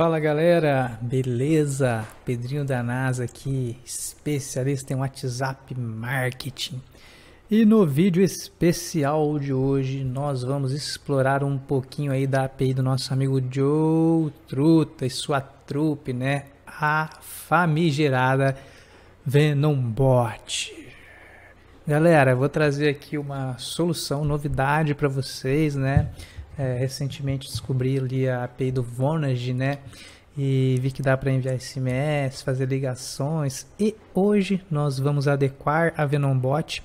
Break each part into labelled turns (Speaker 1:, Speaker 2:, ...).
Speaker 1: Fala galera, beleza? Pedrinho da NASA aqui, especialista em WhatsApp marketing. E no vídeo especial de hoje nós vamos explorar um pouquinho aí da API do nosso amigo Joe Truta e sua trupe, né? A famigerada Venombot. Galera, vou trazer aqui uma solução, novidade para vocês, né? é, recentemente descobri ali a API do Vonage, né? E vi que dá para enviar SMS, fazer ligações. E hoje nós vamos adequar a VenomBot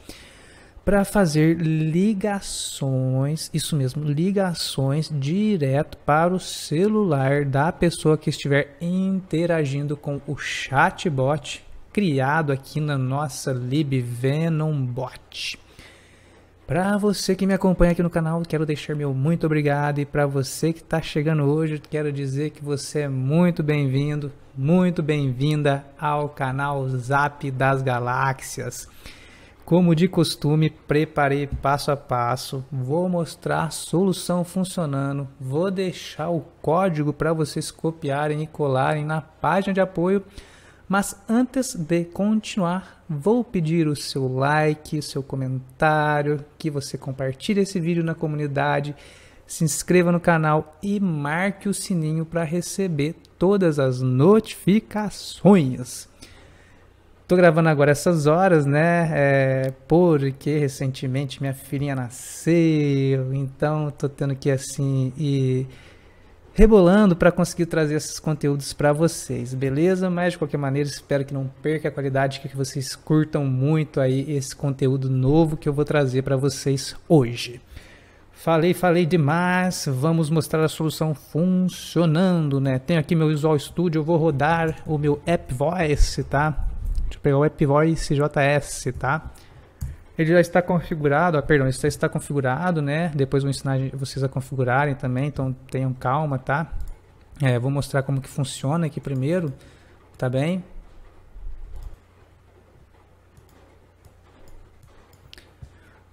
Speaker 1: para fazer ligações, isso mesmo, ligações direto para o celular da pessoa que estiver interagindo com o chatbot criado aqui na nossa Bot. Para você que me acompanha aqui no canal, quero deixar meu muito obrigado. E para você que está chegando hoje, quero dizer que você é muito bem-vindo, muito bem-vinda ao canal Zap das Galáxias. Como de costume, preparei passo a passo, vou mostrar a solução funcionando, vou deixar o código para vocês copiarem e colarem na página de apoio mas antes de continuar, vou pedir o seu like, seu comentário, que você compartilhe esse vídeo na comunidade, se inscreva no canal e marque o sininho para receber todas as notificações. Tô gravando agora essas horas, né? É, porque recentemente minha filhinha nasceu, então tô tendo que assim e rebolando para conseguir trazer esses conteúdos para vocês, beleza? Mas de qualquer maneira, espero que não perca a qualidade, que vocês curtam muito aí esse conteúdo novo que eu vou trazer para vocês hoje. Falei, falei demais, vamos mostrar a solução funcionando, né? Tenho aqui meu Visual Studio, eu vou rodar o meu App Voice, tá? Deixa eu pegar o App Voice JS, tá? ele já está configurado, ah, perdão, isso já está configurado, né? Depois vou ensinar vocês a configurarem também, então tenham calma, tá? É, vou mostrar como que funciona aqui primeiro, tá bem?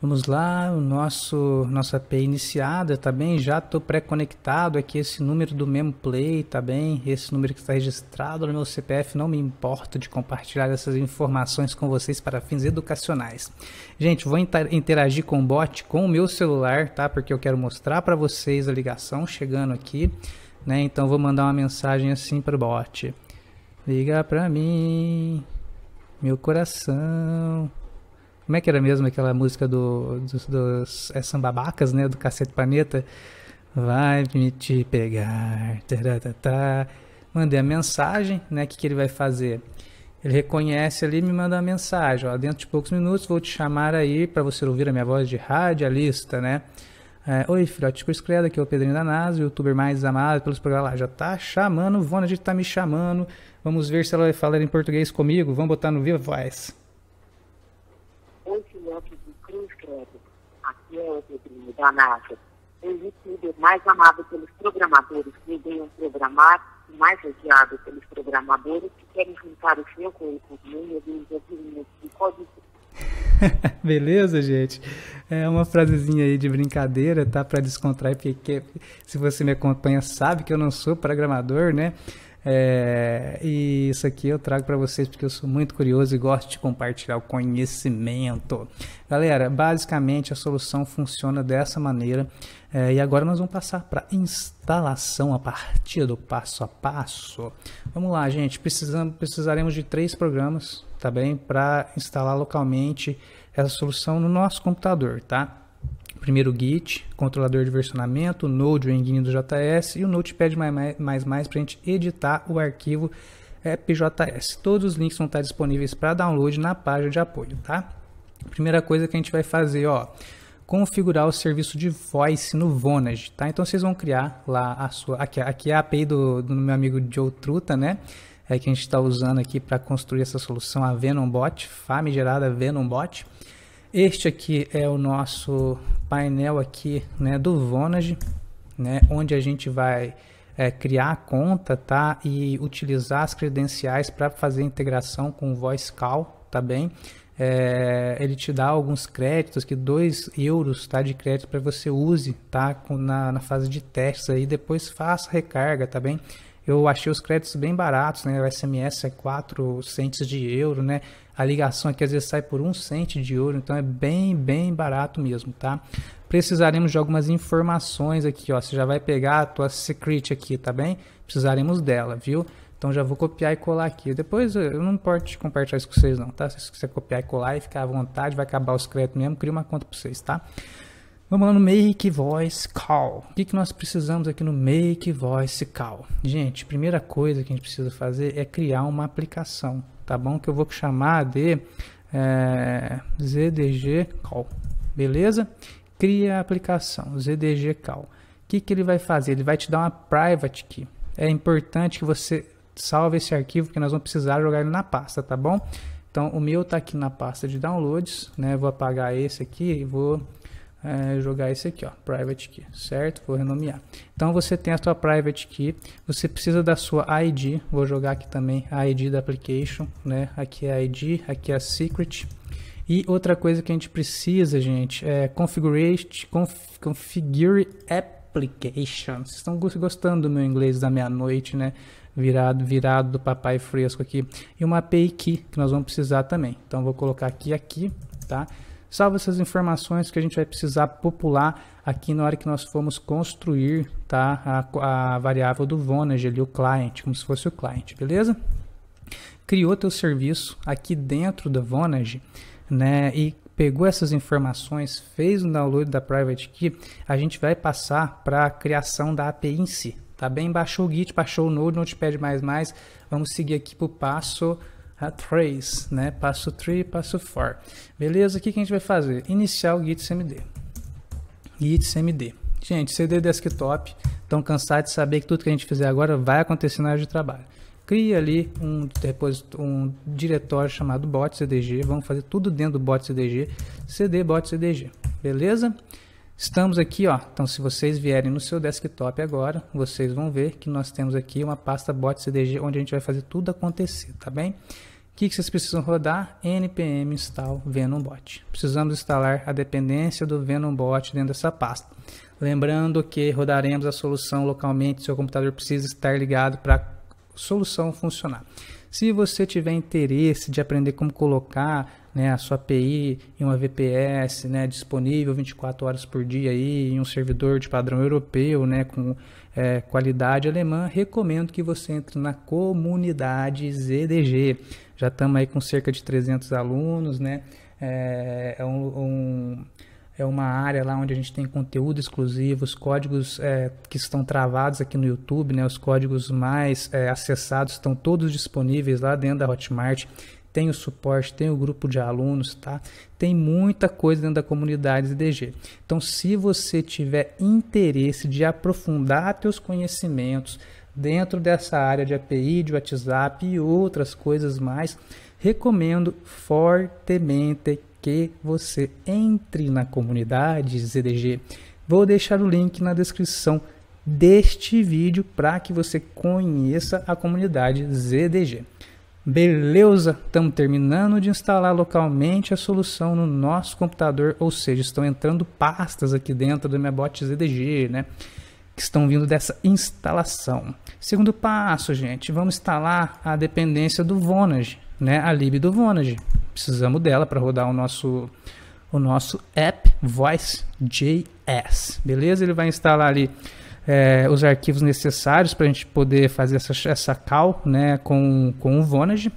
Speaker 1: Vamos lá, o nosso nossa API iniciada, tá bem? Já estou pré-conectado aqui esse número do memplay, tá bem? Esse número que está registrado no meu CPF, não me importo de compartilhar essas informações com vocês para fins educacionais. Gente, vou interagir com o bot com o meu celular, tá? Porque eu quero mostrar para vocês a ligação chegando aqui, né? Então vou mandar uma mensagem assim para o bot. Liga para mim, meu coração. Como é que era mesmo aquela música do, dos, dos é, sambabacas, né? Do Cacete Planeta? Vai me te pegar. Taratata. Mandei a mensagem, né? O que, que ele vai fazer? Ele reconhece ali e me manda uma mensagem. Ó, dentro de poucos minutos vou te chamar aí para você ouvir a minha voz de radialista, né? É, Oi, filhote Cruz Credo, aqui é o Pedrinho da NASA, o youtuber mais amado pelos programas lá. Já tá chamando, Vona, a gente tá me chamando. Vamos ver se ela vai falar em português comigo. Vamos botar no Viva Voz. crianças da NASA, o youtuber mais amado pelos programadores que venham programar, o mais odiado pelos programadores que querem juntar o seu com o meu né, e os meninos de código. Beleza, gente? É uma frasezinha aí de brincadeira, tá? Para descontrair, porque se você me acompanha sabe que eu não sou programador, né? É, e isso aqui eu trago para vocês porque eu sou muito curioso e gosto de compartilhar o conhecimento. Galera, basicamente a solução funciona dessa maneira. É, e agora nós vamos passar para instalação a partir do passo a passo. Vamos lá, gente. Precisamos, precisaremos de três programas, tá bem? Para instalar localmente essa solução no nosso computador, tá? primeiro Git, controlador de versionamento, Node, o engine do JS e o Notepad++ para a gente editar o arquivo PJS. Todos os links vão estar disponíveis para download na página de apoio, tá? Primeira coisa que a gente vai fazer, ó, configurar o serviço de voice no Vonage, tá? Então vocês vão criar lá a sua, aqui, aqui é a API do, do meu amigo Joe Truta, né? É que a gente está usando aqui para construir essa solução, a Venombot, famigerada Venombot. Este aqui é o nosso painel aqui né, do Vonage, né, onde a gente vai é, criar a conta tá, e utilizar as credenciais para fazer integração com o VoiceCal, tá bem? É, ele te dá alguns créditos, que 2 euros tá, de crédito para você use tá, com, na, na fase de testes e depois faça recarga, tá bem? Eu achei os créditos bem baratos, né? O SMS é 4 centes de euro, né? A ligação aqui às vezes sai por 1 cento de euro, então é bem, bem barato mesmo, tá? Precisaremos de algumas informações aqui, ó. Você já vai pegar a tua secret aqui, tá bem? Precisaremos dela, viu? Então já vou copiar e colar aqui. Depois eh, eu não importo compartilhar isso com vocês não, tá? Se você copiar e colar e ficar à vontade, vai acabar os créditos mesmo, cria uma conta para vocês, tá? Vamos lá no Make Voice Call. O que, que nós precisamos aqui no Make Voice Call? Gente, primeira coisa que a gente precisa fazer é criar uma aplicação, tá bom? Que eu vou chamar de é, eh, ZDG Call, beleza? Cria a aplicação, ZDG Call. O que, que ele vai fazer? Ele vai te dar uma private key. É importante que você salve esse arquivo, porque nós vamos precisar jogar ele na pasta, tá bom? Então, o meu está aqui na pasta de downloads, né? Vou apagar esse aqui e vou é, jogar esse aqui, ó, private key, certo? Vou renomear. Então você tem a sua private key, você precisa da sua ID, vou jogar aqui também a ID da application, né? Aqui é a ID, aqui é a secret. E outra coisa que a gente precisa, gente, é configuration conf, configure application. Vocês estão gostando do meu inglês da meia-noite, né? Virado, virado do papai fresco aqui. E uma API key que nós vamos precisar também. Então vou colocar aqui, aqui, tá? salva essas informações que a gente vai precisar popular aqui na hora que nós formos construir tá? a, a variável do Vonage ali, o client, como se fosse o cliente beleza? Criou teu serviço aqui dentro da Vonage, né? E pegou essas informações, fez o download da private key, a gente vai passar para a criação da API em si, tá bem? Baixou o Git, baixou o Node, não te pede mais mais vamos seguir aqui para o passo a tá? trace, né? Passo 3, passo 4. Beleza? O que, que a gente vai fazer? Iniciar o Git CMD. Git CMD. Gente, CD desktop, estão cansados de saber que tudo que a gente fizer agora vai acontecer na área de trabalho. Cria ali um, um diretório chamado bot CDG, vamos fazer tudo dentro do bot CDG, CD bot CDG, beleza? Estamos aqui, ó. Então, se vocês vierem no seu desktop agora, vocês vão ver que nós temos aqui uma pasta bot CDG onde a gente vai fazer tudo acontecer, tá bem? que, que vocês precisam rodar? npm install venombot. Precisamos instalar a dependência do venombot dentro dessa pasta. Lembrando que rodaremos a solução localmente, seu computador precisa estar ligado para a solução funcionar. Se você tiver interesse de aprender como colocar né, a sua API em uma VPS né, disponível 24 horas por dia aí, em um servidor de padrão europeu né, com é, qualidade alemã, recomendo que você entre na comunidade ZDG. Já estamos aí com cerca de 300 alunos, né? É, é um, um é uma área lá onde a gente tem conteúdo exclusivo, os códigos é, que estão travados aqui no YouTube, né, os códigos mais é, acessados estão todos disponíveis lá dentro da Hotmart tem o suporte, tem o grupo de alunos, tá? Tem muita coisa dentro da comunidade ZDG. Então, se você tiver interesse de aprofundar seus conhecimentos dentro dessa área de API, de WhatsApp e outras coisas mais, recomendo fortemente que você entre na comunidade ZDG. Vou deixar o link na descrição deste vídeo para que você conheça a comunidade ZDG. Beleza, estamos terminando de instalar localmente a solução no nosso computador, ou seja, estão entrando pastas aqui dentro do minha bot ZDG, né? Que estão vindo dessa instalação. Segundo passo, gente, vamos instalar a dependência do Vonage, né? A lib do Vonage. Precisamos dela para rodar o nosso o nosso app voice.js. Beleza? Ele vai instalar ali é, os arquivos necessários para a gente poder fazer essa, essa cal né, com, com o Vonage.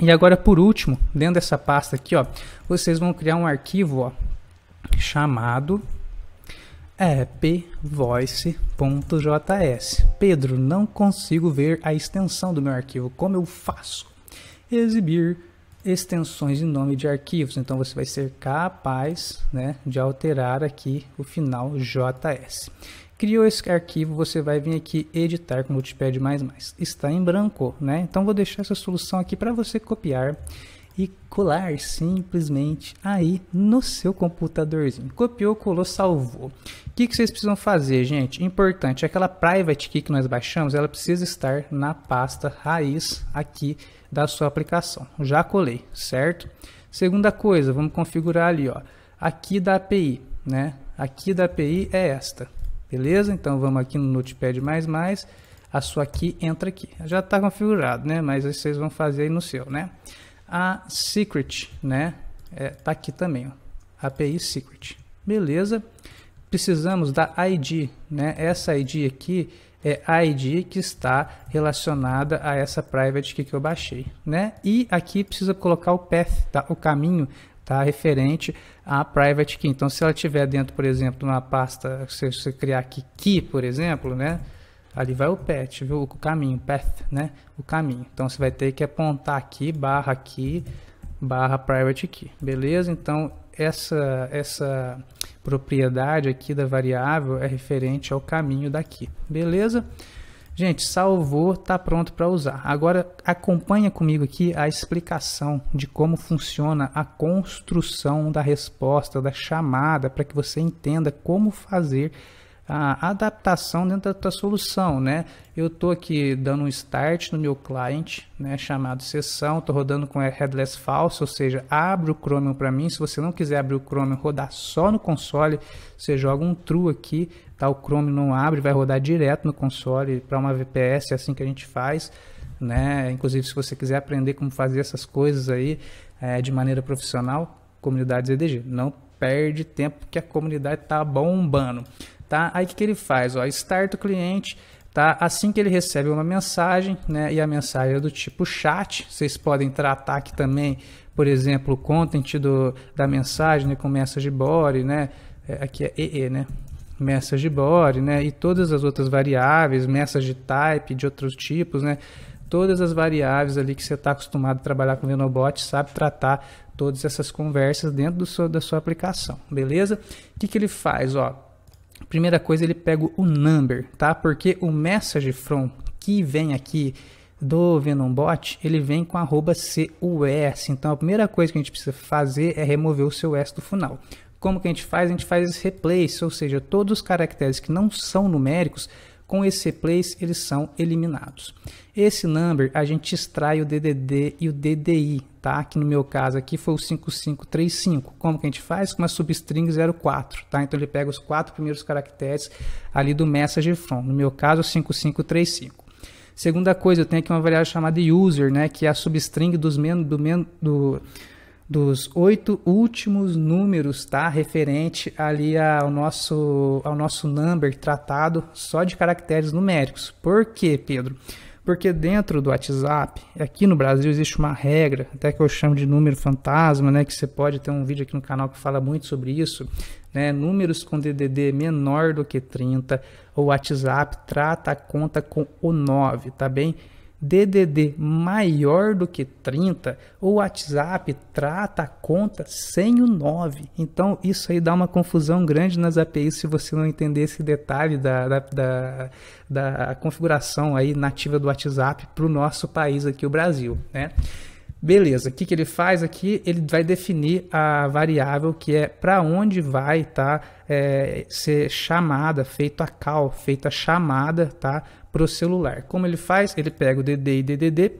Speaker 1: E agora, por último, dentro dessa pasta aqui, ó, vocês vão criar um arquivo ó, chamado appvoice.js. Pedro, não consigo ver a extensão do meu arquivo. Como eu faço? Exibir extensões em nome de arquivos. Então você vai ser capaz né, de alterar aqui o final JS. Criou esse arquivo, você vai vir aqui editar com o Multipad++. Está em branco, né? Então vou deixar essa solução aqui para você copiar e colar simplesmente aí no seu computadorzinho. Copiou, colou, salvou. O que, que vocês precisam fazer, gente? Importante, aquela private key que nós baixamos, ela precisa estar na pasta raiz aqui da sua aplicação. Já colei, certo? Segunda coisa, vamos configurar ali, ó. Aqui da API, né? Aqui da API é esta. Beleza? Então vamos aqui no Notepad++, a sua aqui entra aqui. Já está configurado, né? Mas vocês vão fazer aí no seu, né? A Secret, né? É, tá aqui também, ó. API Secret. Beleza? Precisamos da ID, né? Essa ID aqui é a ID que está relacionada a essa private que eu baixei, né? E aqui precisa colocar o path, tá? o caminho tá? referente à private key. Então, se ela tiver dentro, por exemplo, uma pasta, se você criar aqui key, por exemplo, né? ali vai o path, viu? o caminho, path, né? o caminho. Então, você vai ter que apontar aqui, barra aqui, barra private key, beleza? Então, essa, essa propriedade aqui da variável é referente ao caminho daqui, beleza? Gente, salvou, está pronto para usar. Agora acompanha comigo aqui a explicação de como funciona a construção da resposta, da chamada, para que você entenda como fazer a adaptação dentro da, da solução, né? Eu estou aqui dando um start no meu cliente, né, chamado sessão, estou rodando com headless falso, ou seja, abre o Chrome para mim. Se você não quiser abrir o Chrome, rodar só no console, você joga um true aqui, tá? O Chrome não abre, vai rodar direto no console para uma VPS, é assim que a gente faz. Né? Inclusive, se você quiser aprender como fazer essas coisas aí é, de maneira profissional, comunidade ZDG. Não perde tempo que a comunidade tá bombando tá? Aí o que, que ele faz? Ó, start o cliente, tá? Assim que ele recebe uma mensagem, né? E a mensagem é do tipo chat, vocês podem tratar aqui também, por exemplo, o content do, da mensagem, né? Com message body, né? É, aqui é EE, né? Message body, né? E todas as outras variáveis, message type, de outros tipos, né? Todas as variáveis ali que você está acostumado a trabalhar com o Venobot, sabe tratar todas essas conversas dentro do seu, da sua aplicação, beleza? O que, que ele faz? Ó, Primeira coisa, ele pega o number, tá? Porque o message from que vem aqui do VenomBot, ele vem com arroba CUS. Então a primeira coisa que a gente precisa fazer é remover o seu S do final. Como que a gente faz? A gente faz esse replace, ou seja, todos os caracteres que não são numéricos com esse place eles são eliminados. Esse number, a gente extrai o DDD e o DDI, tá? Que no meu caso aqui foi o 5535. Como que a gente faz? Com uma substring 04, tá? Então ele pega os quatro primeiros caracteres ali do message from. No meu caso, 5535. Segunda coisa, eu tenho aqui uma variável chamada user, né? Que é a substring dos men, do, men, do dos oito últimos números, tá? Referente ali ao nosso, ao nosso number tratado só de caracteres numéricos. Por quê, Pedro? Porque dentro do WhatsApp, aqui no Brasil existe uma regra, até que eu chamo de número fantasma, né? Que você pode ter um vídeo aqui no canal que fala muito sobre isso, né? Números com DDD menor do que 30, o WhatsApp trata a conta com o 9, tá bem? DDD maior do que 30, o WhatsApp trata a conta sem o 9. Então, isso aí dá uma confusão grande nas APIs se você não entender esse detalhe da, da, da, da configuração aí nativa do WhatsApp para o nosso país aqui, o Brasil, né? Beleza, o que, que ele faz aqui? Ele vai definir a variável que é para onde vai tá, é, ser chamada, feita a call, feita a chamada tá, para o celular. Como ele faz? Ele pega o DD e DDD,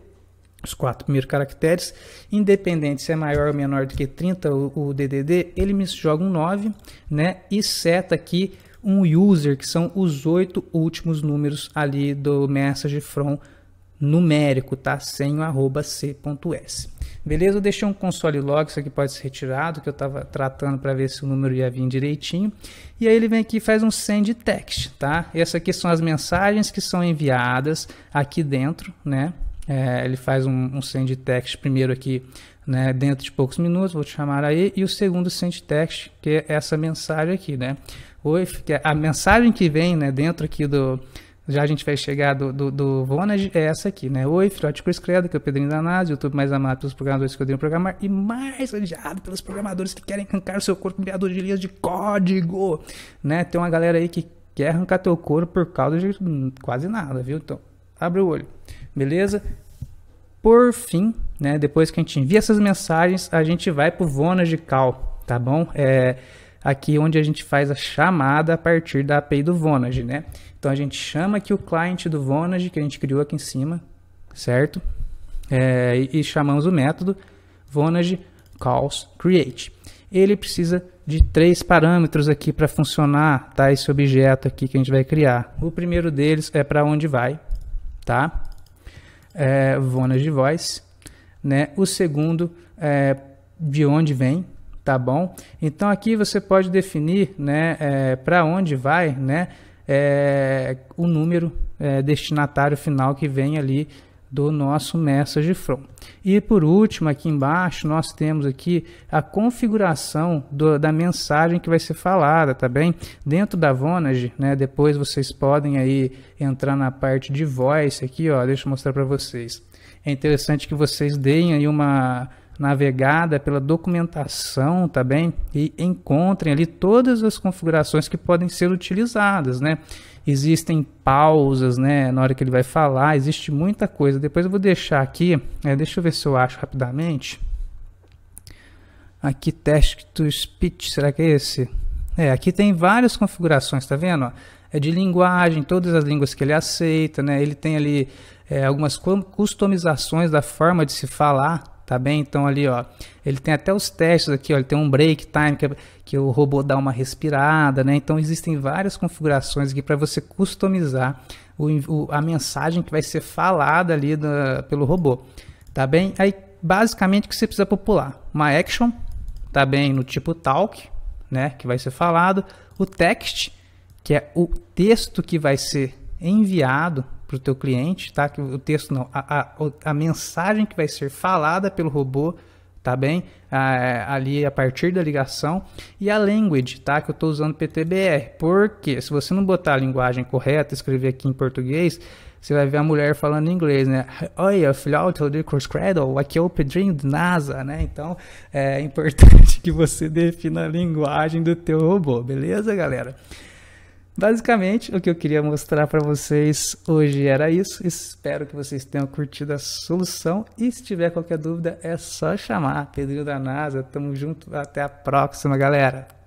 Speaker 1: os quatro primeiros caracteres, independente se é maior ou menor do que 30 o, o DDD, ele me joga um 9 né, e seta aqui um user, que são os oito últimos números ali do message from numérico, tá? Sem o arroba c.s. Beleza? Eu deixei um console log, isso aqui pode ser retirado, que eu estava tratando para ver se o número ia vir direitinho. E aí ele vem aqui e faz um send text, tá? Essas aqui são as mensagens que são enviadas aqui dentro, né? É, ele faz um, um send text primeiro aqui né, dentro de poucos minutos, vou te chamar aí, e o segundo send text, que é essa mensagem aqui, né? Oi, a mensagem que vem né, dentro aqui do, já a gente vai chegar do, do, do Vonage, é essa aqui, né? Oi, filhote Cruz Credo, que é o Pedrinho Danado, YouTube mais amado pelos programadores que odeiam programar e mais odiado pelos programadores que querem arrancar o seu corpo criador de linhas de código, né? Tem uma galera aí que quer arrancar teu couro por causa de quase nada, viu? Então, abre o olho, beleza? Por fim, né, depois que a gente envia essas mensagens, a gente vai pro Vonage Cal, tá bom? É aqui é onde a gente faz a chamada a partir da API do Vonage, né? Então a gente chama aqui o cliente do Vonage que a gente criou aqui em cima, certo? É, e, e chamamos o método Vonage calls create. Ele precisa de três parâmetros aqui para funcionar, tá? Esse objeto aqui que a gente vai criar. O primeiro deles é para onde vai, tá? É, Vonage voice, né? O segundo é de onde vem, tá bom? Então aqui você pode definir, né, é, para onde vai, né, é, o número é, destinatário final que vem ali do nosso message from. E por último, aqui embaixo, nós temos aqui a configuração do, da mensagem que vai ser falada, tá bem? Dentro da Vonage, né, depois vocês podem aí entrar na parte de voice aqui, ó, deixa eu mostrar para vocês. É interessante que vocês deem aí uma navegada pela documentação, tá bem? E encontrem ali todas as configurações que podem ser utilizadas, né? Existem pausas, né? Na hora que ele vai falar, existe muita coisa. Depois eu vou deixar aqui, é, deixa eu ver se eu acho rapidamente. Aqui, teste to speech, será que é esse? É, aqui tem várias configurações, tá vendo? É de linguagem, todas as línguas que ele aceita, né? Ele tem ali é, algumas customizações da forma de se falar, tá bem? Então ali, ó, ele tem até os testes aqui, ó, ele tem um break time que, é que o robô dá uma respirada, né? Então existem várias configurações aqui para você customizar o, o, a mensagem que vai ser falada ali da, pelo robô, tá bem? Aí basicamente o que você precisa popular, uma action, tá bem? No tipo talk, né? Que vai ser falado, o text, que é o texto que vai ser enviado para o teu cliente, tá? Que o texto não, a, a, a mensagem que vai ser falada pelo robô, tá bem? ali a partir da ligação e a language, tá? Que eu estou usando PTBR, porque se você não botar a linguagem correta, escrever aqui em português, você vai ver a mulher falando inglês, né? Olha, filhote de cor Cradle, aqui é o Pedrinho do NASA, né? Então, é importante que você defina a linguagem do teu robô, beleza, galera? Basicamente, o que eu queria mostrar para vocês hoje era isso. Espero que vocês tenham curtido a solução e se tiver qualquer dúvida é só chamar. Pedrinho da NASA, tamo junto, até a próxima, galera.